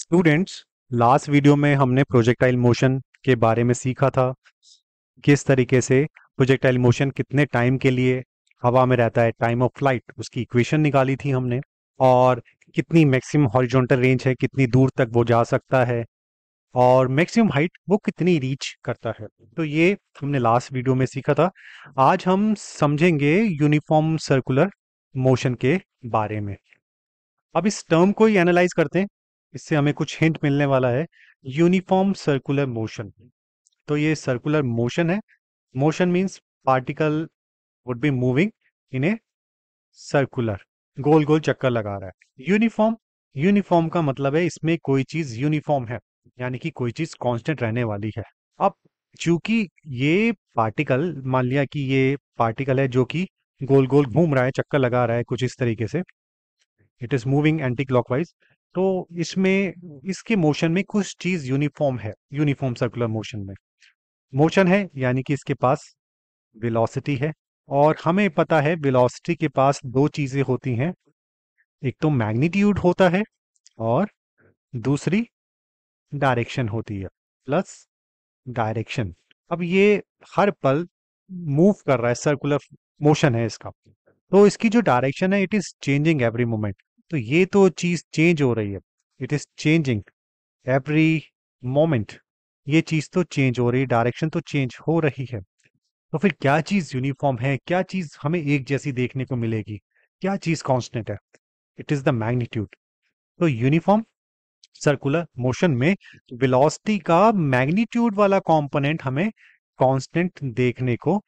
Students last video में हमने projectile motion के बारे में सीखा था किस तरीके से प्रोजेक्टाइल मोशन कितने टाइम के लिए हवा में रहता है टाइम ऑफ फ्लाइट उसकी इक्वेशन निकाली थी हमने और कितनी मैक्सिमम हॉरिजॉन्टल रेंज है कितनी दूर तक वो जा सकता है और मैक्सिमम हाइट वो कितनी रीच करता है तो ये हमने लास्ट वीडियो में सीखा था आज हम समझेंगे यूनिफॉर्म सर्कुलर मोशन के बारे में अब इस टर्म को ही एनालाइज करते हैं इससे हमें कुछ हिंट मिलने वाला है यूनिफॉर्म सर्कुलर मोशन तो ये सर्कुलर मोशन है motion means particle would be moving in a circular गोल गोल चक्कर लगा रहा है यूनिफॉर्म यूनिफॉर्म का मतलब है इसमें कोई चीज यूनिफॉर्म है यानी कि कोई चीज कांस्टेंट रहने वाली है अब चूंकि ये पार्टिकल मान लिया कि ये पार्टिकल है जो कि गोल गोल घूम रहा है चक्कर लगा रहा है कुछ इस तरीके से it is moving anti clockwise तो इसमें इसके मोशन में कुछ चीज यूनिफॉर्म है यूनिफॉर्म सर्कुलर मोशन में मोशन है यानी कि इसके पास वेलोसिटी है और हमें पता है वेलोसिटी के पास दो चीजें होती हैं एक तो मैग्नीट्यूड होता है और दूसरी डायरेक्शन होती है प्लस डायरेक्शन अब ये हर पल मूव कर रहा है सर्कुलर मोशन है इसका तो इसकी जो डायरेक्शन है it is changing every moment तो ये तो चीज़ चेंज हो रही है it is changing every moment ये चीज़ तो चेंज हो रही है डायरेक्शन तो चेंज हो रही है तो फिर क्या चीज़ यूनिफॉर्म है क्या चीज़ हमें एक जैसी देखने को मिलेगी क्या चीज़ कॉन्स्टेंट है इट इज़ द मैग्नीट्यूड तो यूनिफॉर्म सर्कुलर मोशन में वेलोसिटी का मैग्नीट्यूड वाला कंपोनेंट हमें कांस्टेंट देखने को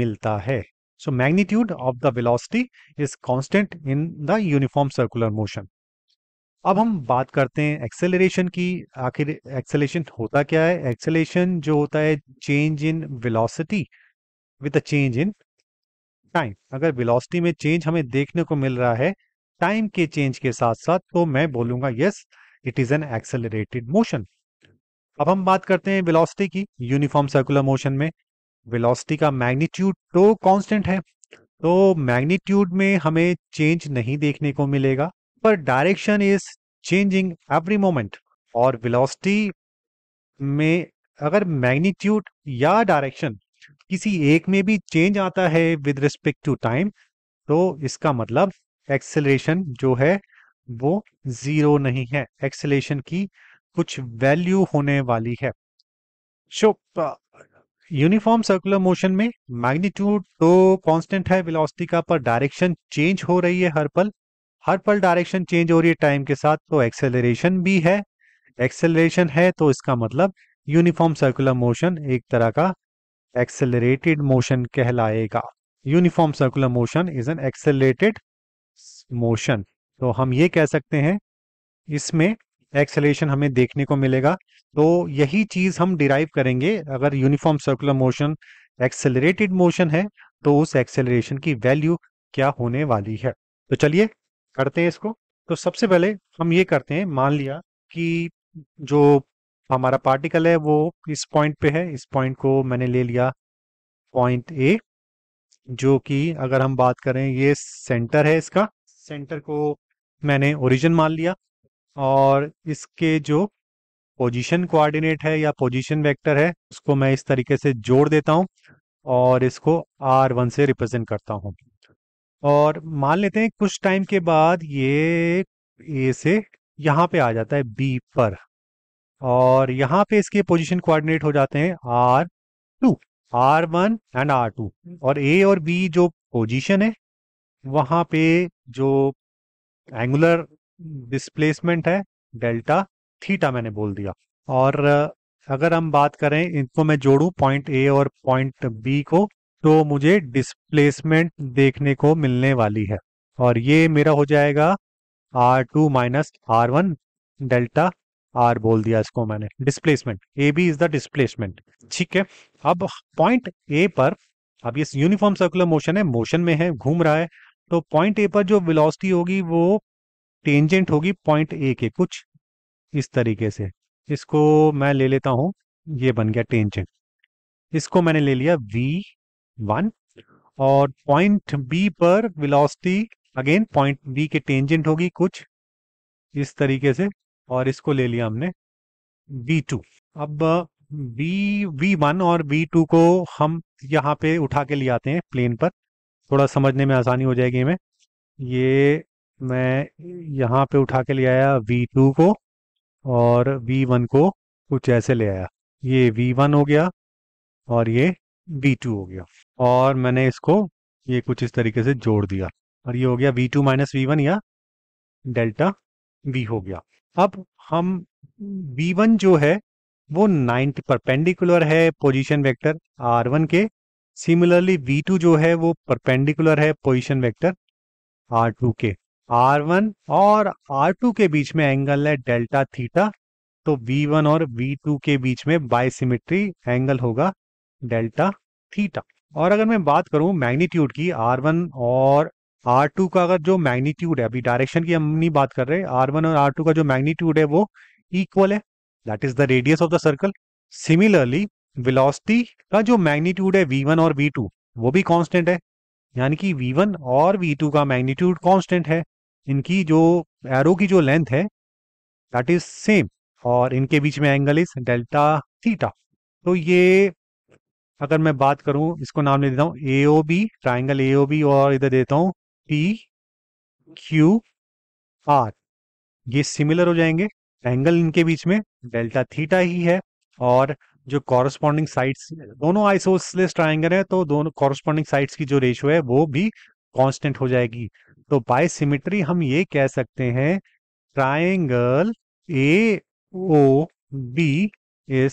मिलता है So magnitude of the velocity is constant in the uniform circular motion. अब हम बात करते हैं एक्सेलरेशन की आखिर एक्सेलेशन होता क्या है एक्सेलेशन जो होता है change in velocity with a change in time अगर वेलोसिटी में चेंज हमें देखने को मिल रहा है टाइम के चेंज के साथ साथ तो मैं बोलूंगा yes it is an accelerated motion अब हम बात करते हैं वेलोसिटी की यूनिफॉर्म सर्कुलर मोशन में वेलोसिटी का मैग्नीट्यूड तो कांस्टेंट है तो मैग्नीट्यूड में हमें चेंज नहीं देखने को मिलेगा पर direction is changing every moment और वेलोसिटी में अगर मैग्नीट्यूड या डायरेक्शन किसी एक में भी चेंज आता है विद रिस्पेक्ट टू टाइम तो इसका मतलब एक्सेलरेशन जो है वो जीरो नहीं है एक्सेलेशन की कुछ वैल्यू होने वाली है शो यूनिफॉर्म सर्कुलर मोशन में मैग्नीट्यूड तो कांस्टेंट है वेलोसिटी का पर डायरेक्शन चेंज हो रही है हर पल हर पल डायरेक्शन चेंज हो रही है टाइम के साथ तो एक्सेलरेशन भी है एक्सेलरेशन है तो इसका मतलब यूनिफॉर्म सर्कुलर मोशन एक तरह का एक्सेलरेटेड मोशन कहलाएगा uniform circular motion is an accelerated motion तो हम ये कह सकते हैं इसमें एक्सेलेशन हमें देखने को मिलेगा तो यही चीज हम डिराइव करेंगे अगर uniform circular motion accelerated motion है तो उस एक्सेलरेशन की वैल्यू क्या होने वाली है तो चलिए करते हैं इसको तो सबसे पहले हम ये करते हैं मान लिया कि जो हमारा पार्टिकल है वो इस पॉइंट पे है इस पॉइंट को मैंने ले लिया पॉइंट ए जो कि अगर हम बात करें ये सेंटर है इसका सेंटर को मैंने ओरिजिन मान लिया और इसके जो पोजीशन कोऑर्डिनेट है या पोजीशन वेक्टर है उसको मैं इस तरीके से जोड़ देता हूँ और इसको आर वन से रिप्रेजेंट करता हूँ और मान लेते हैं कुछ टाइम के बाद ये ए से यहाँ पे आ जाता है बी पर और यहाँ पे इसके पोजीशन कोऑर्डिनेट हो जाते हैं R two R one and R two और ए और बी जो पोजीशन है वहां पे जो एंगुलर डिस्प्लेसमेंट है डेल्टा थीटा मैंने बोल दिया और अगर हम बात करें इनको मैं जोड़ू पॉइंट ए और पॉइंट बी को तो मुझे डिस्प्लेसमेंट देखने को मिलने वाली है और ये मेरा हो जाएगा R two minus R one delta R बोल दिया इसको मैंने displacement A B is the displacement ठीक है अब पॉइंट ए पर अब ये यूनिफॉर्म सर्कुलर मोशन है मोशन में है घूम रहा है तो पॉइंट ए पर जो विलोसिटी होगी वो टेंजेंट होगी पॉइंट ए के कुछ इस तरीके से इसको मैं ले लेता हूं ये बन गया टेंजेंट इसको मैंने ले लिया वी वन और पॉइंट बी पर वेलोसिटी अगेन पॉइंट बी के टेंजेंट होगी कुछ इस तरीके से और इसको ले लिया हमने वी टू अब वी वी वन और वी टू को हम यहाँ पे उठा के ले आते हैं प्लेन पर थोड़ा समझने में आसानी हो जाएगी हमें ये मैं यहाँ पे उठा के ले आया V2 को और V1 को कुछ ऐसे ले आया ये V1 हो गया और ये V2 हो गया और मैंने इसको ये कुछ इस तरीके से जोड़ दिया और ये हो गया V2 टू माइनस वी या डेल्टा V हो गया अब हम V1 जो है वो नाइन परपेंडिकुलर है पोजीशन वेक्टर R1 के सिमिलरली V2 जो है वो परपेंडिकुलर है पोजीशन वेक्टर R2 के आर वन और आर टू के बीच में एंगल है डेल्टा थीटा तो वी वन और वी टू के बीच में बाइसिमेट्री एंगल होगा डेल्टा थीटा और अगर मैं बात करूं मैग्नीट्यूड की आर वन और आर टू का अगर जो मैग्नीट्यूड है अभी डायरेक्शन की हम नहीं बात कर रहे आर वन और आर टू का जो मैग्नीट्यूड है वो इक्वल है that is the radius of the circle similarly velocity का जो मैग्नीट्यूड है वी वन और वी टू वो भी कांस्टेंट है यानी कि वी वन और वी टू का मैग्नीट्यूड कांस्टेंट है इनकी जो एरो की जो लेंथ है दैट इज सेम और इनके बीच में एंगल इज डेल्टा थीटा तो ये अगर मैं बात करूं इसको नाम ले देता हूँ A O B triangle A O B और इधर देता हूँ पी क्यू आर ये सिमिलर हो जाएंगे एंगल इनके बीच में डेल्टा थीटा ही है और जो कॉरस्पॉन्डिंग साइड्स दोनों आइसोसलेस ट्राइंगल है तो दोनों कॉरस्पॉन्डिंग साइड्स की जो रेशियो है वो भी कांस्टेंट हो जाएगी तो बाय हम ये कह सकते हैं triangle A O B is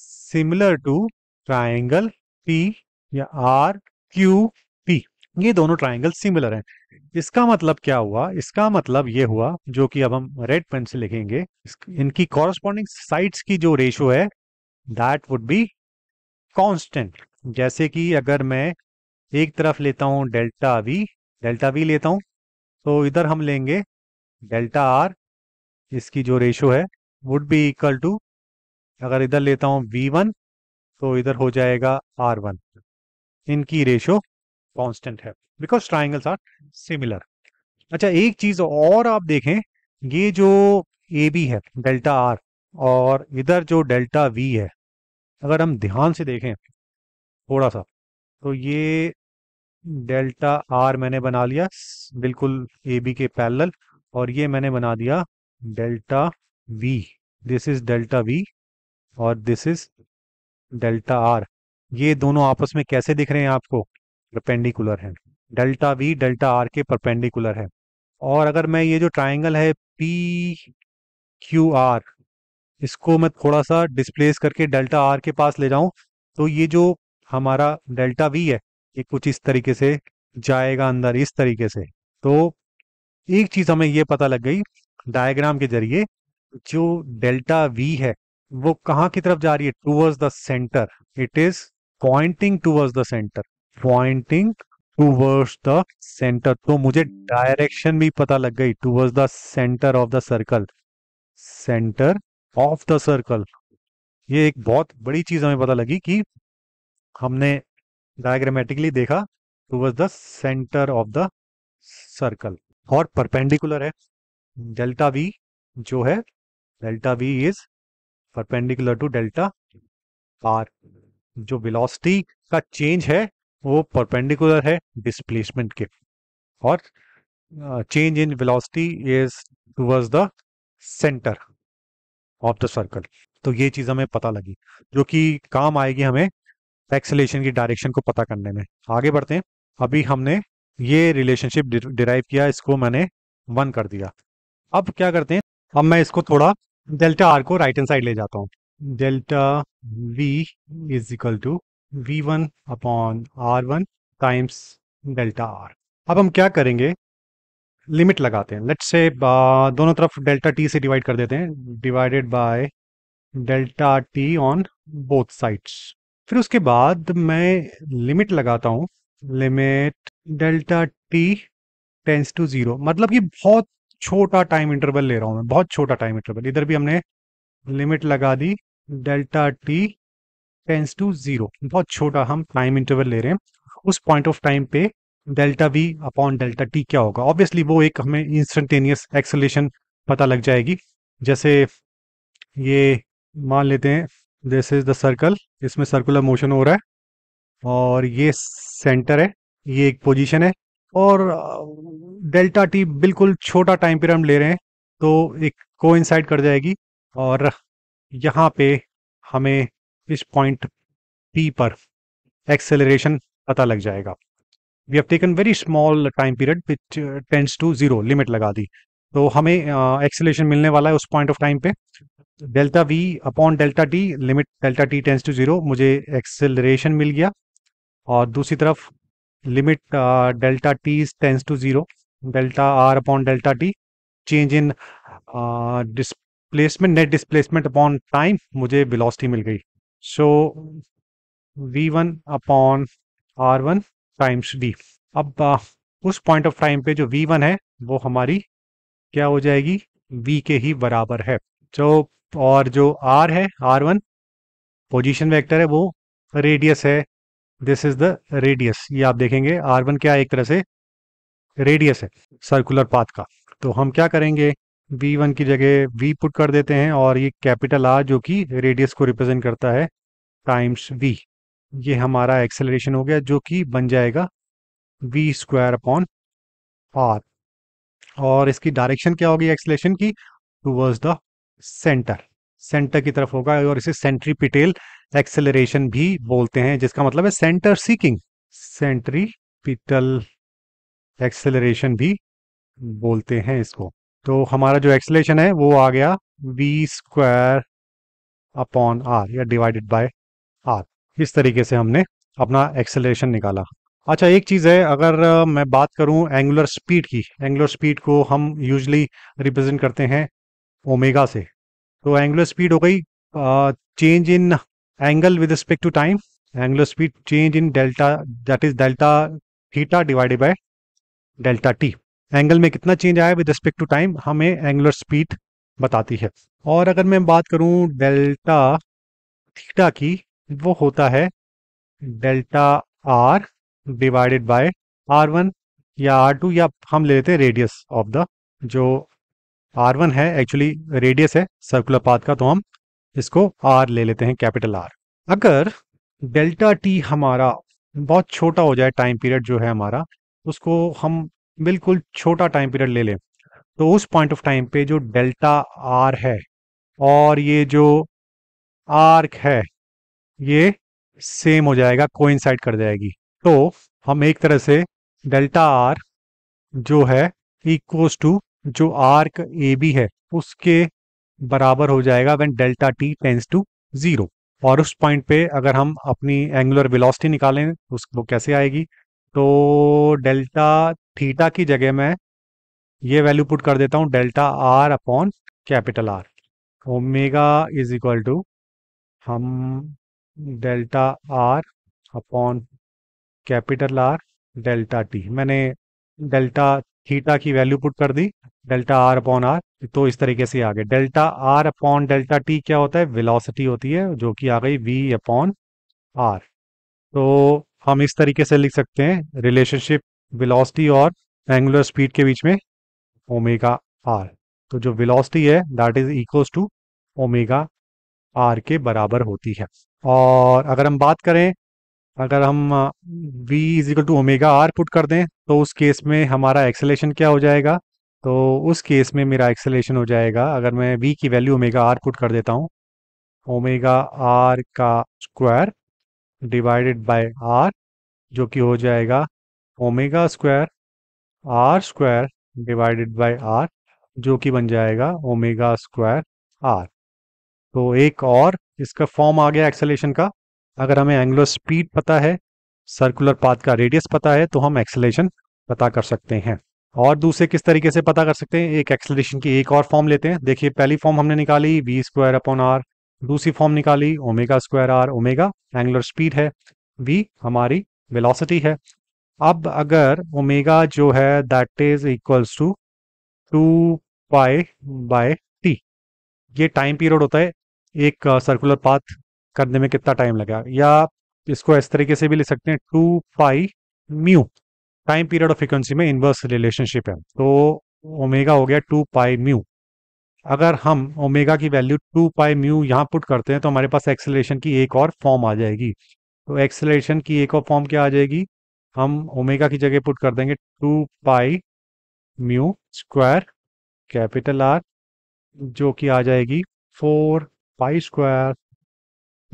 similar to triangle P या आर क्यू पी ये दोनों ट्राइंगल सिमिलर हैं इसका मतलब क्या हुआ इसका मतलब ये हुआ जो कि अब हम रेड पेन से लिखेंगे इनकी कॉरस्पॉन्डिंग साइड्स की जो रेशो है दैट वुड बी कांस्टेंट जैसे कि अगर मैं एक तरफ लेता हूं डेल्टा वी डेल्टा वी लेता हूं तो इधर हम लेंगे डेल्टा आर इसकी जो रेशो है वुड बी इक्वल टू अगर इधर लेता हूँ वी वन तो इधर हो जाएगा आर वन इनकी रेशो कांस्टेंट है बिकॉज ट्राइंगल्स आर सिमिलर अच्छा एक चीज और आप देखें ये जो ए बी है डेल्टा आर और इधर जो डेल्टा वी है अगर हम ध्यान से देखें थोड़ा सा तो ये डेल्टा आर मैंने बना लिया बिल्कुल ए बी के पैरल और ये मैंने बना दिया delta V this is delta V और दिस इज डेल्टा आर ये दोनों आपस में कैसे दिख रहे हैं आपको परपेंडिकुलर है डेल्टा वी डेल्टा आर के परपेंडिकुलर है और अगर मैं ये जो ट्राइंगल है पी क्यू आर इसको मैं थोड़ा सा डिस्प्लेस करके डेल्टा आर के पास ले जाऊं तो ये जो हमारा डेल्टा वी है ये कुछ इस तरीके से जाएगा अंदर इस तरीके से तो एक चीज हमें ये पता लग गई डायग्राम के जरिए जो डेल्टा वी है वो कहाँ की तरफ जा रही है towards the centre it is pointing towards the centre pointing towards the centre तो मुझे डायरेक्शन भी पता लग गई towards the centre of the circle centre of the circle ये एक बहुत बड़ी चीज हमें पता लगी कि हमने डायग्रामेटिकली देखा towards the centre of the circle और परपेंडिकुलर है डेल्टा वी जो है delta V is perpendicular to delta R जो वेलोसिटी का चेंज है वो परपेंडिकुलर है डिस्प्लेसमेंट के और change in velocity is towards the centre of the circle तो ये चीज हमें पता लगी जो कि काम आएगी हमें एक्सेलेशन की डायरेक्शन को पता करने में आगे बढ़ते हैं अभी हमने ये रिलेशनशिप डिराइव किया इसको मैंने वन कर दिया अब क्या करते हैं अब मैं इसको थोड़ा डेल्टा आर को राइट हैंड साइड ले जाता हूँ delta V is equal to V one upon R one times delta R अब हम क्या करेंगे लिमिट लगाते हैं लेट्स से uh, दोनों तरफ डेल्टा टी से डिवाइड कर देते हैं divided by delta T on both sides फिर उसके बाद मैं लिमिट लगाता हूँ limit delta T tends to zero मतलब कि बहुत छोटा टाइम इंटरवल ले रहा हूँ मैं बहुत छोटा टाइम इंटरवल इधर भी हमने लिमिट लगा दी delta T tends to zero बहुत छोटा हम टाइम इंटरवल ले रहे हैं उस पॉइंट ऑफ टाइम पे delta V upon delta T क्या होगा ऑब्वियसली वो एक हमें इंस्टेंटेनियस एक्सलेशन पता लग जाएगी जैसे ये मान लेते हैं दिस इज द सर्कल इसमें सर्कुलर मोशन हो रहा है और ये सेंटर है ये एक पोजीशन है और डेल्टा टी बिल्कुल छोटा टाइम पीरियड हम ले रहे हैं तो एक को कर जाएगी और यहाँ पे हमें इस पॉइंट पी पर एक्सेलरेशन पता लग जाएगा we have taken very small time period which tends to zero limit लगा दी तो हमें एक्सेलेशन मिलने वाला है उस पॉइंट ऑफ टाइम पे delta V upon delta T limit delta T tends to zero मुझे एक्सेलरेशन मिल गया और दूसरी तरफ limit delta T tends to zero delta R upon delta T change in displacement net displacement upon time मुझे velocity मिल गई so we one upon R one times D अब uh, उस पॉइंट ऑफ टाइम पे जो we one है वो हमारी क्या हो जाएगी वी के ही बराबर है जो so, और जो आर है आर वन पोजिशन वैक्टर है वो रेडियस है दिस इज द रेडियस ये आप देखेंगे आर वन क्या एक तरह से रेडियस है सर्कुलर पाथ का तो हम क्या करेंगे वी वन की जगह वी पुट कर देते हैं और ये कैपिटल आर जो कि रेडियस को रिप्रेजेंट करता है टाइम्स वी ये हमारा एक्सेलरेशन हो गया जो कि बन जाएगा वी स्क्वायर अपॉन आर और इसकी डायरेक्शन क्या होगी एक्सलेशन की टूवर्ड्स द सेंटर सेंटर की तरफ होगा और इसे सेंट्री पिटेल एक्सेलरेशन भी बोलते हैं जिसका मतलब है centre seeking centripetal acceleration भी बोलते हैं इसको तो हमारा जो एक्सेलेशन है वो आ गया वी स्क्वायर अपॉन आर या डिवाइडेड बाय आर इस तरीके से हमने अपना एक्सेलरेशन निकाला अच्छा एक चीज़ है अगर मैं बात करूं एंगुलर स्पीड की एंगुलर स्पीड को हम यूजली रिप्रेजेंट करते हैं ओमेगा से तो एंगुलर स्पीड हो गई change in angle with respect to time angular speed change in delta that is delta theta divided by delta T angle में कितना चेंज आया विद रिस्पेक्ट टू टाइम हमें एंगुलर स्पीड बताती है और अगर मैं बात करूं डेल्टा थीटा की वो होता है delta R divided by R one या आर टू या हम ले लेते हैं रेडियस ऑफ द जो आर वन है एक्चुअली रेडियस है सर्कुलर पाथ का तो हम इसको आर ले लेते हैं कैपिटल आर अगर डेल्टा टी हमारा बहुत छोटा हो जाए टाइम पीरियड जो है हमारा उसको हम बिल्कुल छोटा टाइम पीरियड ले लें तो उस पॉइंट ऑफ टाइम पे जो डेल्टा आर है और ये जो आर्क है ये सेम हो जाएगा कोइंसाइड कर जाएगी तो हम एक तरह से डेल्टा आर जो है इक्वल्स टू जो आर्क ए बी है उसके बराबर हो जाएगा when delta T tends to zero और उस पॉइंट पे अगर हम अपनी एंगुलर वेलोसिटी निकालें उस वो कैसे आएगी तो डेल्टा थीटा की जगह मैं ये वैल्यू पुट कर देता हूँ delta R upon capital R omega is equal to हम delta R upon capital R delta T मैंने डेल्टा थीटा की वैल्यू पुट कर दी डेल्टा आर अपॉन आर तो इस तरीके से आ गए delta R upon delta T क्या होता है वेलोसिटी होती है जो कि आ गई वी अपॉन आर तो हम इस तरीके से लिख सकते हैं रिलेशनशिप वेलोसिटी और एंगुलर स्पीड के बीच में ओमेगा आर तो जो वेलोसिटी है that is equals to omega R के बराबर होती है और अगर हम बात करें अगर हम v is equal to omega R put कर दें तो उस केस में हमारा एक्सेलेशन क्या हो जाएगा तो उस केस में मेरा एक्सेलेशन हो जाएगा अगर मैं v की वैल्यू ओमेगा आर पुट कर देता हूँ ओमेगा आर का स्क्वायर डिवाइडेड बाय आर जो कि हो जाएगा omega square R square divided by R जो कि बन जाएगा ओमेगा स्क्वायर आर तो एक और इसका फॉर्म आ गया एक्सेलेशन का अगर हमें एंगुलर स्पीड पता है सर्कुलर पाथ का रेडियस पता है तो हम एक्सेलेशन पता कर सकते हैं और दूसरे किस तरीके से पता कर सकते हैं एक एक्सेलेशन की एक और फॉर्म लेते हैं देखिए पहली फॉर्म हमने निकाली वी स्क्वायर अपॉन आर दूसरी फॉर्म निकाली omega square R omega angular speed है वी हमारी वेलोसिटी है अब अगर ओमेगा जो है that is equals to two pi by T ये टाइम पीरियड होता है एक सर्कुलर पाथ करने में कितना टाइम लगेगा या इसको इस तरीके से भी ले सकते हैं two pi mu time period of frequency में इन्वर्स रिलेशनशिप है तो ओमेगा हो गया टू पाई म्यू अगर हम ओमेगा की वैल्यू टू पाई म्यू यहाँ पुट करते हैं तो हमारे पास एक्सेलरेशन की एक और फॉर्म आ जाएगी तो एक्सेलरेशन की एक और फॉर्म क्या आ जाएगी हम ओमेगा की जगह पुट कर देंगे two pi mu square capital R जो कि आ जाएगी four pi square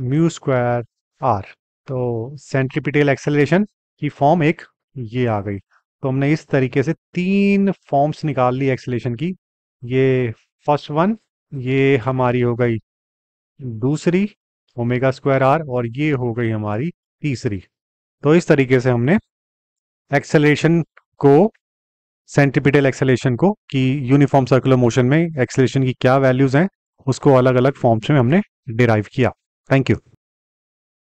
mu square R तो सेंट्रीपिटल एक्सेलरेशन की फॉर्म एक ये आ गई तो हमने इस तरीके से तीन फॉर्म्स निकाल ली एक्सेलेशन की ये फर्स्ट वन ये हमारी हो गई दूसरी ओमेगा स्क्वायर आर और ये हो गई हमारी तीसरी तो इस तरीके से हमने एक्सेलेशन को सेंटिपिटल एक्सेलेशन को कि यूनिफॉर्म सर्कुलर मोशन में एक्सेलेशन की क्या वैल्यूज़ हैं उसको अलग अलग फॉर्म्स में हमने डिराइव किया Thank you.